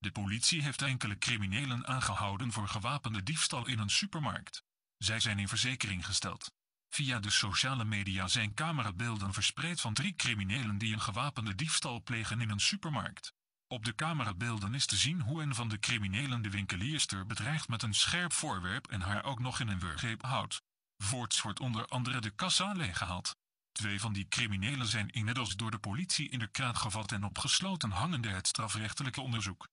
De politie heeft enkele criminelen aangehouden voor gewapende diefstal in een supermarkt. Zij zijn in verzekering gesteld. Via de sociale media zijn camerabeelden verspreid van drie criminelen die een gewapende diefstal plegen in een supermarkt. Op de camerabeelden is te zien hoe een van de criminelen de winkelierster bedreigt met een scherp voorwerp en haar ook nog in een wurggreep houdt. Voorts wordt onder andere de kassa leeggehaald. Twee van die criminelen zijn inmiddels door de politie in de kraat gevat en opgesloten hangende het strafrechtelijke onderzoek.